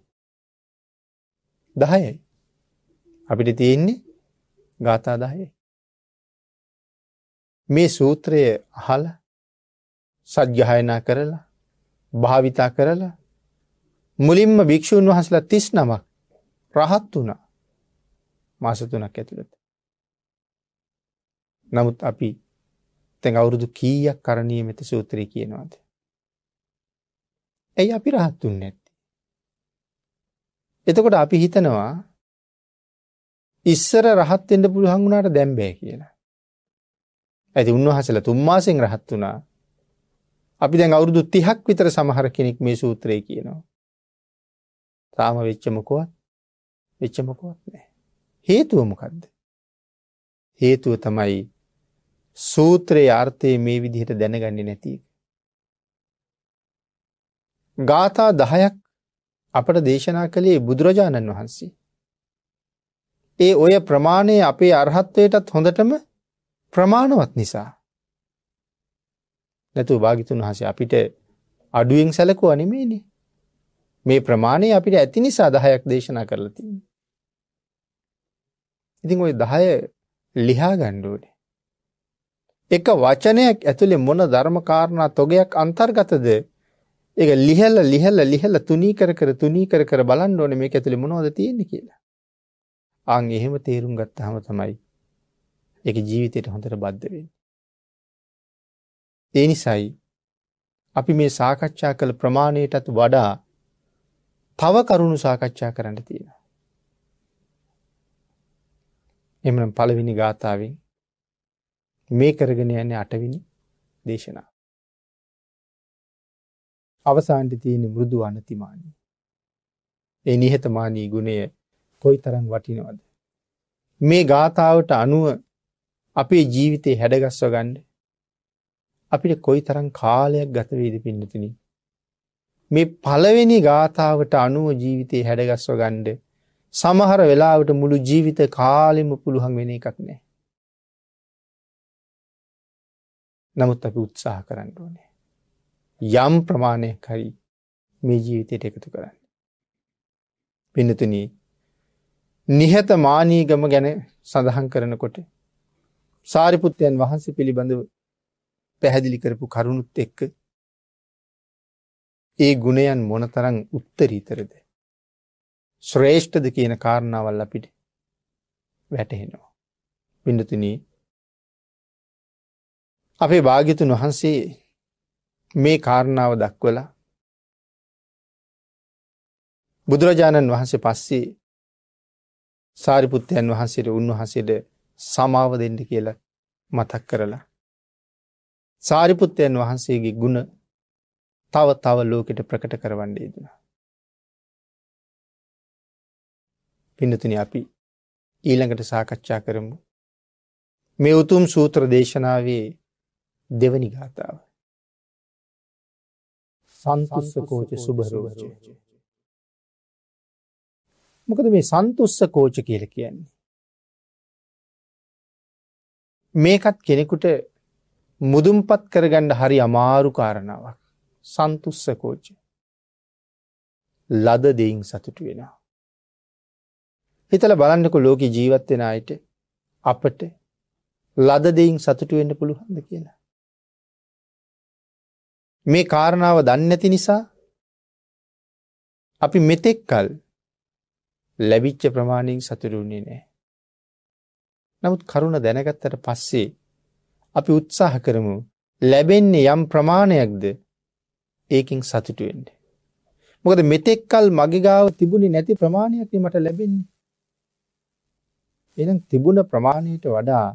10යි. අපිට තියෙන්නේ ගාථා 10යි. මේ සූත්‍රය අහල සජ්‍යහයනා කරලා භාවිතා කරලා මුලින්ම භික්‍ෂූන් වහසලා තිස් නමක් රහත් වුණ මාසතුනක් ඇතුළත. නමුත් අපි තැන් අවුරුදු කීයක් කරණය මෙත සූත්‍රය කියනවාද. ඇයි අපි රහත්තුන් නැත්ති. එතකොට අපි හිතනවා ඉස්සර රහත්තෙන්ට පුළුහන් වුණට දැම්බෑ කියලා. ඇති උන්වහසල තුම්මාසිෙන් රහත් වනා. අපි දැන් අවුරුදු තිහක් විතර සමහර කෙනෙක් මේ සූත්‍රය කියනවා. තාම වෙච්චමකුවත් වෙච්චමකුවත් නෑ. හේතුවමකක්ද. හේතුව තමයි සූත්‍රයේ ආර්ථය මේ විදිහට දැනගන්න නැති. ගාථා දහයක් අපට දේශනා කළේ බුදුරජාණන් වහන්සේ. ඒ ඔය ප්‍රමාණය අපේ අරහත්වයටත් හොඳටම ප්‍රමාණවත් නිසා. නැතු භාගිතුන් වහසේ අපිට අඩුවෙන් සැලකුව අනිමේනි. මේ ප්‍රමාණය අපිට ඇති නිසා දහයක් දේශනා කරලතින්. ඉතිං ඔය දහය ලිහා ගණ්ඩුවනේ. එක වචනයක් ඇතුළේ මොන ධර්මකාරණා තොගයක් අන්තර්ගතද ඒ ලිහල්ල ලිහල්ල ලිහල්ල තුනී කර කර තුනී කර කර බලන්න ඕන මේ ඇතුළි මොනවද තියෙන්නේ කියලා. අං එහෙම තේරුම් ගත්තහම තමයි ඒක ජීවිතයට හොඳට බද්ධ වෙන්නේ. ඒ නිසයි අපි මේ සාකච්ඡා කළ ප්‍රමාණයටත් වඩා තව කරුණු සාකච්ඡා කරන්න තියෙන. එමන පළවෙනි ගාථාවෙන් මේ කරගෙන යන අටවිනි දේශනා. අවසාන්ට තියෙන මුරුදු අනතිමානී. ඒ නිහතමානී ගුණය කොයි තරන් වටිනවද. මේ ගාථාවට අනුව අපේ ජීවිතය හැඩගස්ව ගණ්ඩ අපිට කොයි තරන් කාලයක් ගතවේද පින්නතින. මේ පළවෙනි ගාථාවට අනුව ජීවිතය හැඩගස්ව ගණ්ඩ සමහර වෙලාවට මුළු ජීවිත කාලෙම පුළුවන් වෙන එකක් නෑ. නමුත් අපි උත්සාහ කරන්න ඕනේ. යම් ප්‍රමාණයක් හරි මේ ජීවිතයට එකතු කරන්න. පිනතුනී නිහත මානීගම ගැන සඳහන් කරනකොට සාරිපුත්තයන් වහන්සේ පිළිබඳව පැහැදිලි කරපු කරුණුත් එක්ක ඒ ගුණයන් මොනතරං උත්තරීතරද. ශ්‍රේෂ්ඨද කියන කාරණාවල් අපිට වැටහෙනවා. පිඩතුන අපේ භාගිතුන් වහන්සේ මේ කාරණාව දක්වලා බුදුරජාණන් වහන්සේ පස්සේ සාරිපුත්තයන් වහන්සේට උන්වහන්සේට සමාව දෙන්න කියලා මතක් කරලා. සාරිපුත්තයන් වහන්සේගේ ගුණ තව තව ලෝකෙට ප්‍රකට කරවන්නේ දන. පිනතින අපි ඊළඟට සාකච්ඡා කරමු. මේ උතුම් සූත්‍ර දේශනාවේ දෙවනි ගාථාව. සන්තුස්ස කෝච සුභරෝජ. මොකද මේ සන්තුස්ස කෝච කියල කියන්නේ. මේකත් කෙනෙකුට මුදුම්පත් කරගණ්ඩ හරි අමාරු කාරණාවක් සන්තුස්සකෝච්ච. ලද දෙයින් සතුටු වෙනවා. හිතල බලන්නකු ලෝක ජීවත්වෙන අයට අපට ලද දෙයින් සතුටුවෙන්ට පුළුවන්ද කියලා. මේ කාරණාව දන්නැති නිසා අපි මෙතෙක් කල් ලැබිච්ච ප්‍රමාණයෙන් සතුරුන්නේ නෑ. නමුත් කරුණ දැනගත්තට පස්සේ අපි උත්සාහ කරමු ලැබෙන්නේ යම් ප්‍රමාණයක්ද ඒකින් සතුටුවෙන්ට. මොකද මෙතෙක්කල් මගිගාව තිබුණි නැති ප්‍රමාණයක් මට ලැබෙන්නේ. එනම් තිබුණ ප්‍රමාණයට වඩා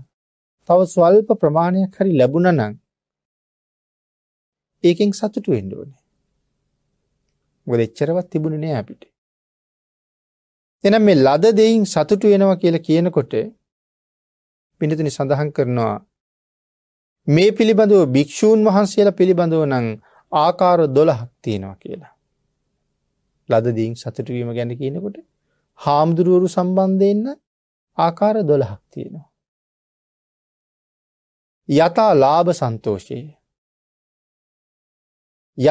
තව ස්වල්ප ප්‍රමාණයක් හරි ලැබුණ නං ඒකෙන් සතුටු වෙන්ඩෝනේ. ගොද එච්චරවත් තිබුණ නෑ අපිට. එනම් මේ ලද දෙයින් සතුටු වෙනවා කියලා කියනකොට පිණිතුනි සඳහන් කරනවා. මේ පිළිබඳව භික්‍ෂූන් වහන්සේලා පිළිබඳව නං ආකාර දොළහක් තියෙනවා කියලා. ලදදීන් සතුටවීම ගැන කියනකොට හාමුදුරුවරු සම්බන්ධයන්න ආකාර දොළහක් තියෙනවා. යතා ලාභ සන්තෝෂයේ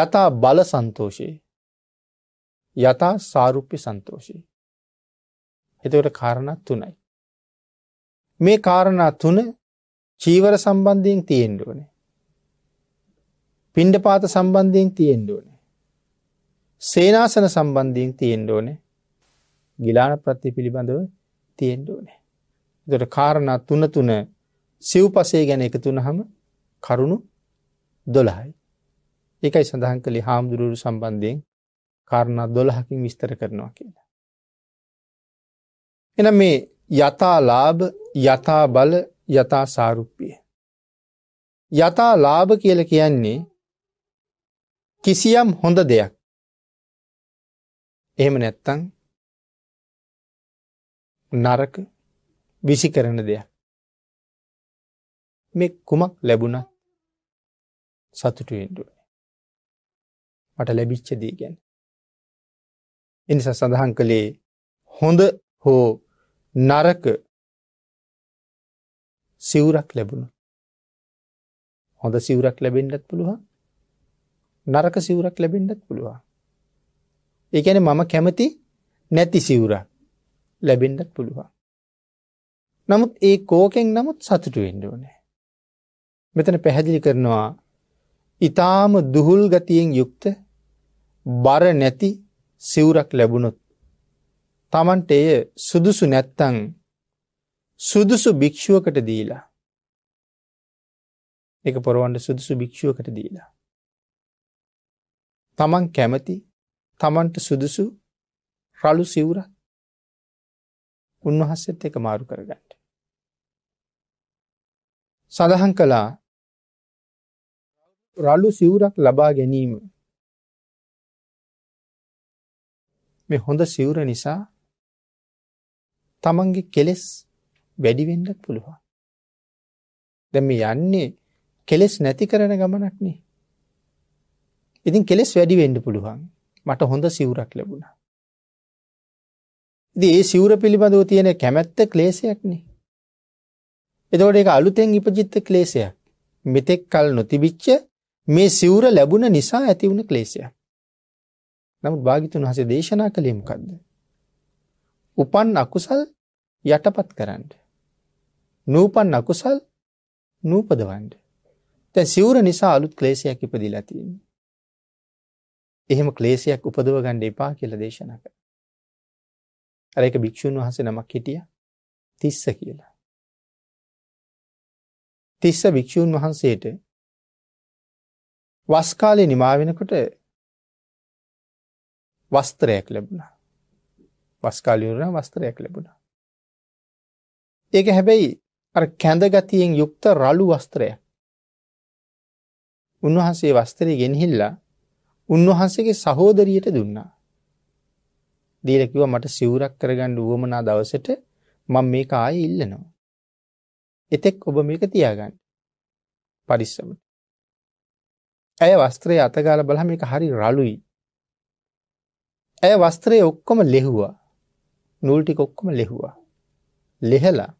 යතා බල සන්තෝෂයේ යතා සාරුප්‍ය සන්තෝෂයේ එතවට කාරණත් තුනයි. මේ කාරණා තුන චීවර සම්බන්ධයෙන් තියෙන්න ඕනේ. පිණ්ඩපාත සම්බන්ධයෙන් තියෙන්න ඕනේ. සේනාසන සම්බන්ධයෙන් තියෙන්න ඕනේ. ගිලාන ප්‍රති පිළිබඳව තියෙන්න ඕනේ. දොට කාරණා තුන තුන සිව්පසේ ගැන එක තුනහම කරුණු දොළහයි. එකයි සඳහන් කළි හාමුදුරුවරු සම්බන්ධයෙන් කාරණා දොළහකින් විස්තර කරනවා කියලා. එන මේ යථාලාභ යථා බල යථා සාරුප්පිය. යථා ලාභ කියල කියන්නේ කිසියම් හොඳ දෙයක්. එහෙම නැත්තං නරක විසි කරන දෙයක්. මේ කුමක් ලැබුණ සතුටුවෙන්ටුවන. මට ලැබිච්චදී ගැන. එනිසා සඳහන් කළේ හොඳ හෝ නරක සිවුරක් ලැබුණු. හොඳ සිවුරක් ලැබෙන්ඩත් පුළුවන් නරක සිවුරක් ලැබෙන්ඩත් පුළුවන්. ඒගැන මම කැමති නැති සිවුරක් ලැබෙන්ඩත් පුළුවන්. නමුත් ඒ කෝකෙන් නමුත් සතුටු වෙන්ඩුවනේ. මෙතන පැහැදිලි කරනවා ඉතාම දුහුල් ගතියෙන් යුක්ත බර නැති සිවුරක් ලැබුණොත් තමන්ට එය සුදුසු නැත්තං සුදුසු භික්‍ෂුවකට දීලා එක පොරවන්ට සුදුසු භික්‍ෂුවකට දීලා. තමන් කැමති තමන්ට සුදුසු රලු සිවුර උන්වහස්සෙත් එක මාරු කරගන්නට. සඳහන් කළා රලු සිවුරක් ලබා ගැනීම මේ හොඳ සිවුර නිසා තමන්ගේ කෙලෙස් වැඩිවෙන්නක් පුළුවන්. දැම යන්නේ කෙලෙස් නැති කරන ගමනක්නේ. ඉතින් කෙලෙස් වැඩි වෙන්ඩ පුළුවන් මට හොඳ සිවුරක් ලැබුණා. ඉති ඒ සිවර පිළිබඳව තියෙන කැමැත්ත ක්ලේසයක්නේ. එතවට එක අලුතෙන් ඉපජිත්ත ක්ලේසයක් මෙතෙක් කල් නොතිබිච්ච මේ සිවුර ලැබුණ නිසා ඇතිවුණ ක්ලේසයක්. නමුත් භාගිතුන් හස දේශනා කළේමකක්ද. උපන් අකුසල් යටපත් කරන්න. නූපන් අකුසල් නූපදවන්ඩ. තැ සිවර නිසා අලුත් ක්ලේසියක් ඉපදිලතින්. එහෙම ක්ලේසියක් උපදව ගණ්ඩ එපා කියල දේශනක. අරක භික්‍ෂූන් වහස නමක් හිටිය තිස්ස කියලා. තිස්ස භික්‍ෂූන් වහන්සේට වස්කාලය නිමාවෙනකොට වස්තරයක් ලැබුණා. වස්කාලියුරණ වස්ත්‍රයක් ලැබුණා. ඒක හැබැයි අර කැඳගතියෙන් යුක්ත රළු වස්ත්‍රයක්. උන්වහන්සේ වස්තරය ගෙනහිල්ලා උන්වහන්සේගේ සහෝදරියට දුන්නා. දීලකිව මට සිවුරක් කරගන්න වුවමනා දවසට මං මේ කාය ඉල්ලනවා. එතෙක් ඔබ මේක තියාගන්න පරිස්සමට. ඇය වස්ත්‍රය අතගාල බලහ මේක හරි රලුයි. ඇය වස්ත්‍රය ඔක්කොම ලෙහුවා නූල් ටික ඔක්කොම ලෙහුවා. ලෙහලා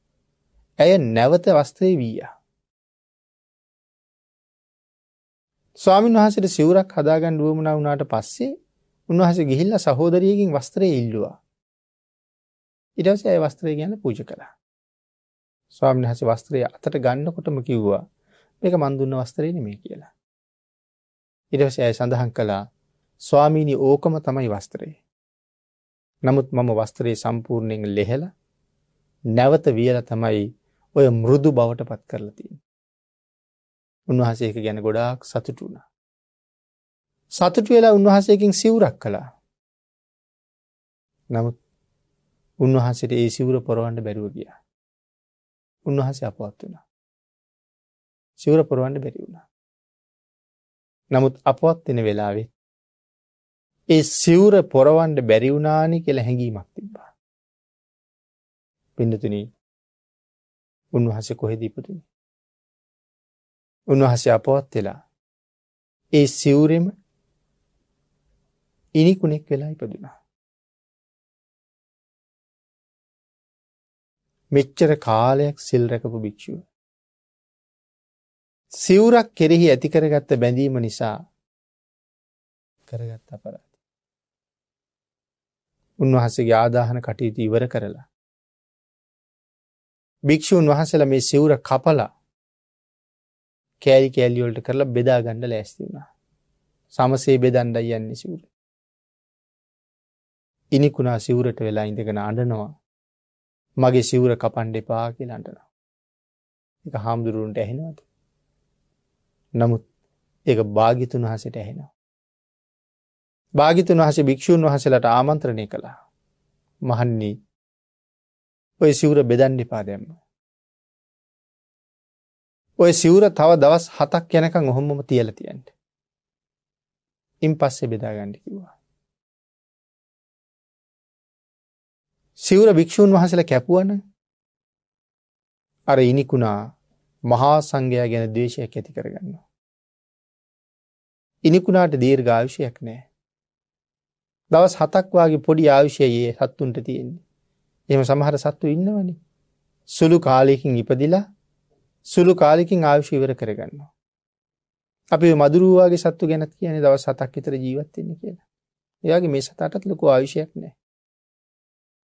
ඇය නැවත වස්ත්‍රයේ වීයා. ස්වාමීන් වහසට සිවරක් හදාගන්න ුවමන වුණට පස්සේ උන්වහස ගිහිල්ල සහෝදරියකින් වස්ත්‍රය ඉල්ලවා. ඉඩවස ඇය වස්ත්‍රය ගැන පූජ කළා. ස්වාමින් හස වස්ත්‍රය අතට ගන්නකොටම කිව්වා මේක මන්දුන්න වස්ත්‍රයන මේ කියලා. ඉඩවස ඇය සඳහන් කළා ස්වාමීණි ඕකම තමයි වස්ත්‍රයේ. නමුත් මම වස්ත්‍රයේ සම්පූර්ණයෙන් ලෙහෙල නැවත වියල තමයි ඔය මුරුදු බවට පත් කරලතින්. උන්වහසේක ගැන ගොඩාක් සතුටු වුණා. සතුට වෙලා උන්වහසයකින් සිවුරක් කළා. නමුත් උන්වහන්සට ඒ සිවුර පොරවන්ඩ බැරුව ගිය. උන්වහන්සේ අපවත් වුණා. සිවුර පොරවන්ඩ බැරි වුණා. නමුත් අපවත් වෙන වෙලාවෙත් ඒ සිවුර පොරවන්ඩ බැරි වුණානි කියලා හැඟීමක් තිබ්බා. පින්නතුනි උන්වහන්සේ කොහෙද ඉපදුනේ? උන්වහන්සේ අපවත් වෙලා ඒ සිවුරෙම ඉනිකුණෙක් වෙලා ඉපදුනා. මෙච්චර කාලයක් සිල් රැකපු භික්ෂුව. සිවුරක් කෙරෙහි ඇති කරගත්ත බැඳීම නිසා කරගත් අපරාධ උන්වහසගේ ආදාහන කටයුතු ඉවර කරලා. භික්‍ෂූන් වහසල මේ සිවුර කපලා කෑරි කෑලියෝල්ට කරලා බෙදා ගණ්ඩ ලෑස්තිවුණා. සමසේ බෙදන්ඩ යන්නේ සිවුර. ඉනිකුණා සිවුරට වෙලා ඉඳගෙන අඩනවා මගේ සිවුර කපන්්ඩ එපා කියලටනවා. එක හාමුදුරුවන්ට ඇහෙනවද. නමුත් ඒ භාගිතුන් වහසට ඇහෙනවා. භාගිතුන් වහසේ භික්‍ෂූන් වහසලට ආමන්ත්‍රණය කළා. මහන්නේ ඔය සිවුර බෙදන්ඩි පාදයම්ම. ඔය සිවුර තව දවස් හතක් යැනකං ඔහොමම තියල තියන්ට. ඉන් පස්සේ බෙදාගණ්ඩි කිව්වා. සිවුර භික්‍ෂූන් වහසල කැපුවන අර ඉනිකුණා මහා සංඝයා ගැන දේශයක් ඇති කරගන්නවා. ඉනිකුණාට දීර්ඝාවිෂයක් නෑ. දවස් හතක් වගේ පොඩි ආයුෂයේ සත්තුන්ට තියෙන්නේ. එම සමහර සත්තු ඉන්නවනේ. සුළු කාලයකින් ඉපදිලා සුළු කාලෙකින් ආයුෂ ඉවර කරගන්නවා. අපි මදුරුවවාගේ සත්තු ගැනත් කියන දවස් හතක් විතර ජීවත්වෙන්නේ කියලා. එයාගේ මේ සතාටත් ලොකු ආයුෂයක් නෑ.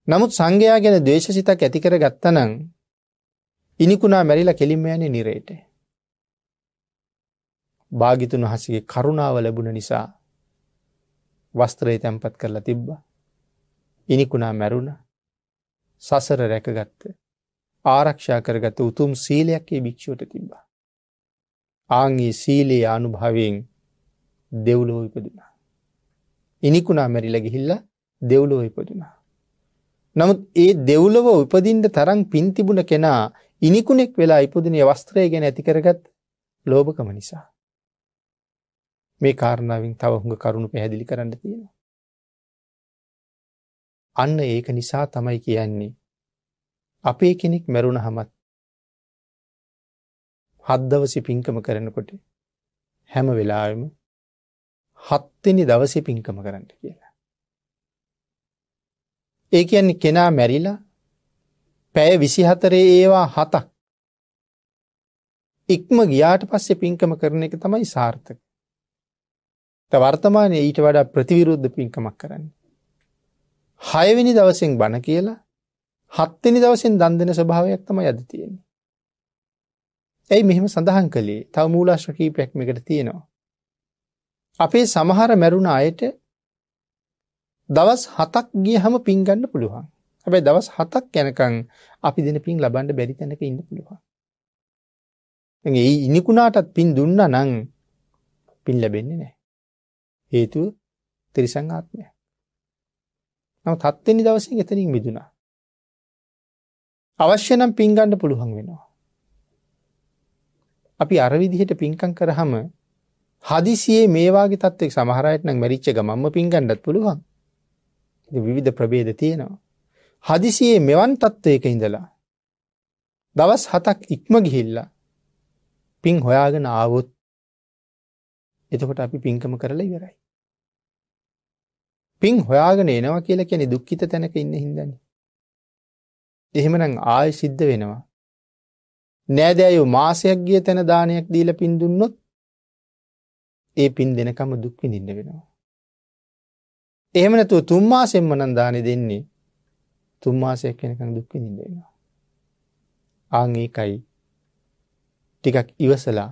නමුත් සංඝයා ගැන දේශ සිතක් ඇතිකර ගත්තනං ඉනිකුණා මැරිලා කෙලින්මයන නිරේට. භාගිතුන් හසගේ කරුණාව ලැබුණ නිසා වස්ත්‍රයේ තැන්පත් කරලා තිබ්බ. ඉනිකුණා මැරුණ සසර රැකගත්ත ආරක්ෂා කරගත උතුම් සීලයක්ේ භික්‍ෂුවට තිබ්බ. ආංගේ සීලයේ අනුභවයෙන් දෙව්ලෝ ඉපදුනා. ඉනිකුණා මැරිල ගිහිල්ල දෙව්ලෝ ඉපදුනා. නමුත් ඒ දෙව්ලොව උපදින්ට තරං පින්තිබුණ කෙනා ඉනිකුණෙක් වෙලා ඉපදිනය වස්ත්‍රය ගැන ඇතිකරගත් ලෝභකම නිසා. මේ කාරණාවෙන් තව හුඟ කරුණු පැහැදිලි කරන්න තියෙනවා. අන්න ඒක නිසා තමයි කියන්නේ. අපේ කෙනෙක් මැරුණ හමත් හද්දවසි පින්කම කරනකොට හැම වෙලාවම හත්තනි දවසි පින්කම කරන්න කියලා. ඒ කියන්නේ කෙනා මැරිලා පැය විසිහතරේ ඒවා හතක් ඉක්ම ගියාට පස්සේ පින්කම කරන එක තමයි සාර්ථක. වර්තමානයේ ඊට වඩා ප්‍රතිවිරුද්ධ පින්කමක් කරන්න. හයවෙනි දවසෙන් බණ කියලා හත්වෙනි දවසෙන් දන් දෙෙන ස්භාවයක් තම යද තියෙන්නේ. ඇයි මෙහෙම සඳහන් කළේ තව මූලාශ්‍රකී පැක්මිකට තියෙනවා. අපේ සමහර මැරුණ අයට දවස් හතක් ගිය හම පින්ගන්න පුළුවන් හැබැයි දවස් හතක් යැනකං අපි දෙන පින් ලබන්ඩ බැරි තැනක ඉන්න පුළුවන් ඒ ඉනිකුණාටත් පින් දුන්න නං පින් ලැබෙන්නේ නෑ හේතුව තිරිසං ආත්මය. නමුත් හත්වෙනි දවසින් එතනින් මිදුණා. අවශ්‍ය නම් පින් ගන්න පුළුවන් වෙනවා. අපි අර විදිහට පින්කම් කරාම හදිසියේ මේ වාගේ තත්ත්වයක සමහර අයට නම් මැරිච්ච ගමන්ම පින් ගන්නත් පුළුවන්. ඉතින් විවිධ ප්‍රභේද තියෙනවා. හදිසියේ මෙවන් තත්ත්වයක ඉඳලා දවස් 7ක් ඉක්ම ගිහිල්ලා පින් හොයාගෙන ආවොත් එතකොට අපි පින්කම කරලා ඉවරයි. පින් හොයාගෙන එනවා කියලා කියන්නේ දුක්ඛිත තැනක ඉන්න හින්දානේ. එහෙමනම් ආයෙ සිද්ධ වෙනවා. නෑදෑයෝ මාසයක් ගිය තැන දානයක් දීලා පින් දුන්නොත් ඒ පින් දෙනකම දුක් විඳින්න වෙනවා. එහෙම නැතුව තුන් මාසෙම්ම නම් දානේ දෙන්නේ තුන් මාසයක් වෙනකන් දුක් විඳින්න වෙනවා. ආන් ඒකයි ටිකක් ඉවසලා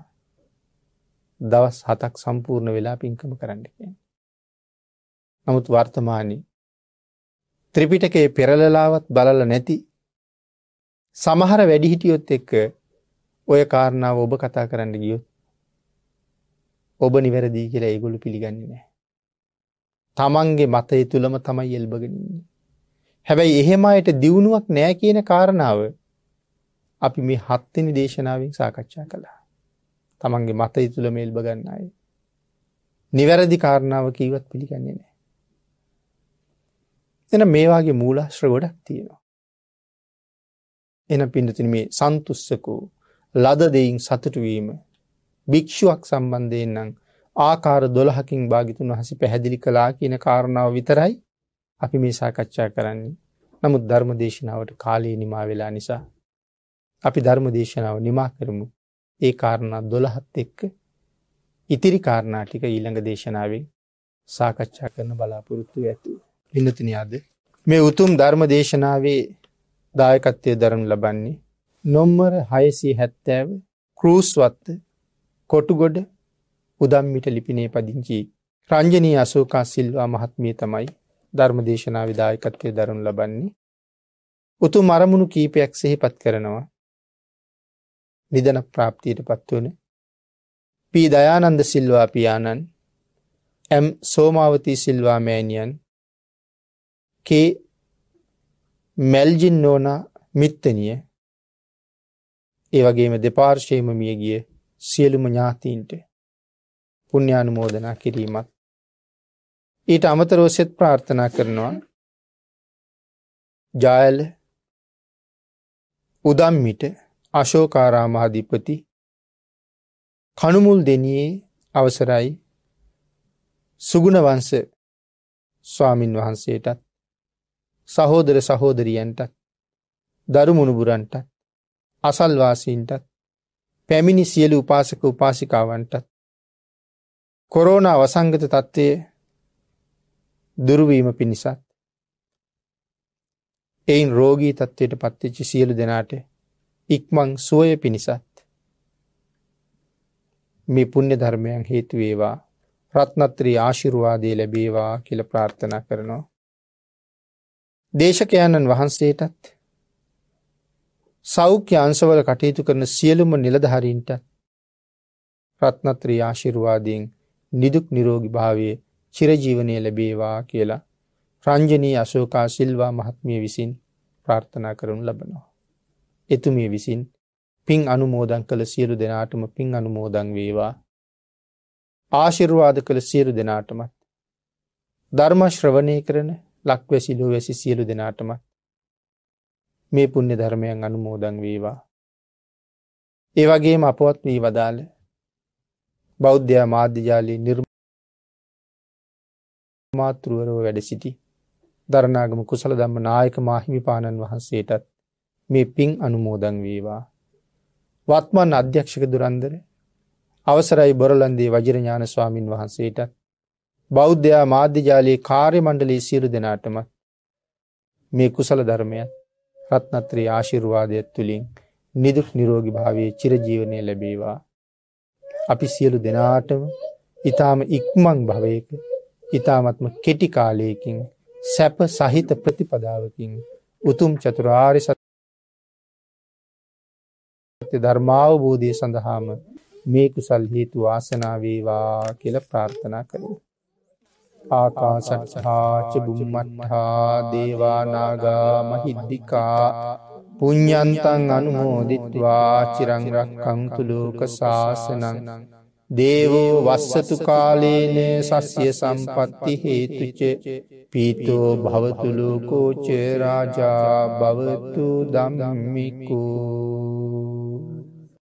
දවස් හතක් සම්පූර්ණ වෙලා පින්කම කරන්නකෙන්. නමුත් වර්තමානී ත්‍රිපිටකයේ පෙරලලාවත් බලල නැති සමහර වැඩිහිටියොත් එක්ක ඔය කාරණාව ඔබ කතා කරන්න ගියොත් ඔබ නිවැරදිී කියලා ඒගොලු පිළිගන්නේ නෑ. තමන්ගේ මතය තුළම තමයි එල්බගෙනන්නේ. හැබැයි එහෙම අයට දියුණුවක් නෑ කියන කාරණාව අපි මේ හත්තනි දේශනාවෙන් සාකච්ඡා කළා. තමන්ගේ මතය තුළ මෙල්බ ගන්නයි. නිවැරදි කාරණාව කීවත් පිළිගන්නේ නෑ. එන මේවාගේ මූලාශ්‍ර ගොඩක් තියෙනවා. එන පිඩතින මේ සන්තුස්සකූ ලද දෙයින් සතුටුවීම භික්‍ෂුවක් සම්බන්ධයෙන් නම් ආකාර දොළහකින් භාගිතුන් වහසි පැහැදිලි කලා කියන කාරණාව විතරයි අපි මේ සාකච්ඡා කරන්නේ. නමුත් ධර්ම දේශනාවට කාලයේ නිමා වෙලා නිසා. අපි ධර්ම දේශනාව නිමා කරමු. ඒ කාරණා දොළහත් එක්ක ඉතිරි කාරණා ටික ඊළඟ දේශනාවෙන් සාකච්ඡා කරන බලාපොරොත්තු ඇතු පිනතිනයාද මේ උතුම් ධර්ම දේශනාවේ දායකත්වය දරම් ලබන්නේ නොම්මර හයසී හැත්තෑව කරූස්වත්ත කොටුගොඩ උදම්මිට ලිපිනේ පදිංචි රංජනී අසෝකා සිල්වා මහත්මිය තමයි ධර්ම දේශනාව දායකත්වය දරනු ලබන්නේ උතු මරමුණු කීපයක් සෙහිපත් කරනවා නිදන ප්‍රාප්තියට පත්වන පී දයානන්ද සිල්වා පියාණන් ඇම් සෝමාවතී සිල්වාමෑනියන් කේ මැල්ජින් නෝන මිත්තනිය ඒවගේම දෙපාර්ශයම මිය ගිය සියලුම ඥාතීන්ට පුුණ්‍යානුමෝදනා කිරීමත් ඊට අමතරෝසෙත් ප්‍රාර්ථනා කරනවා ජායල උදම්මිට අශෝකාරාමාධිපති කනුමුල් දෙනයේ අවසරයි සුගුණවංස ස්වාමින් වහන්සේටත් සහෝදර සහෝදරියන්ටත් දරුමුණුබුරන්ටත් අසල්වාසීන්ටත් පැමිණි සියලු උපාසක උපාසිකාවන්ටත් කොරෝණ අවසංගත තත්ත්වය දුරුවීම පිණිසත් එයින් රෝගී තත්ත්වයට පත්තිච්චි සියලු දෙනාට ඉක්මං සුවය පිණිසත්. මේ පුුණ්‍ය ධර්මයන් හේතුවේවා ප්‍රත්නත්‍රී ආශිරුවාදය ලැබේවා කියල ප්‍රාර්ථනා කරනවා. දේශකයණන් වහන්සේටත් සෞඛ්‍ය අන්සවල කටයුතු කරන සියලුම නිලධහරින්ට ප්‍රත්නත්‍රී ආශිරුවාදයෙන් නිදුක් නිරෝගි භාවයේ චිරජීවනය ලැබේවා කියලා රංජනී අශෝකා සිල්වා මහත්මිය විසින් ප්‍රාර්ථනා කරනු ලබනවා. එතුමිය විසින් පින් අනුමෝදන් කළ සියලු දෙනාටම පින් අනුමෝදන් වේවා ආශිර්වාද කළ සියලු දෙනාටමත් ධර්මශ්‍රවණය කරන ලක්වැසිලෝ වැසි සියලු දෙනාටමත් මේ පුුණ්‍ය ධර්මයන් අනුමෝදන් වේවා ඒවගේම අපවත් වී වදාළ බෞද්ධයා මාධ්‍යජාලී නිර්ම මාතෘවරව වැඩ සිටි දරණාගම කුසල දම්ම නායක මාහිමි පාණන් වහන්සේටත් මේ පින් අනුමෝදන් වේවා. වත්මන් අධ්‍යක්ෂක දුරන්දර අවසරයි බොරලන්දේ වජරඥාන ස්වාමින් වහන්සේට බෞද්ධයා මාධ්‍යජාලයේ කාර්ය මණ්ඩලී සිරු දෙනාටම මේ කුසල ධර්මය රත්නත්‍රී ආශිර්වාදයක් තුළින් නිදුක් නිරෝගි භාවයේ චිරජීවනය ලැබේවා. අපි සියලු දෙනාටම ඉතාම ඉක්මං භවයක ඉතාමත්ම කෙටි කාලයකින් සැප සහිත ප්‍රතිපදාවකින් උතුම් චතුරාරි සත් ඇති ධර්මාවබෝධය සඳහාම මේ කුසල් හේතු වාසනා වේවා කියලා ප්‍රාර්ථනා කරමු. ආකාසත්හා ච බුම්මත්හා දේවා නාග මහිද්దికා පුඤ්ඤන්තං අනුමෝදිත්වා චිරං රක්ඛන්තු ලෝක සාසනං දේවෝ වස්සතු කාලේන සස්්‍ය සම්පatti හේතුච පීතෝ භවතු ලෝකෝ ච රාජා භවතු ධම්මිකෝ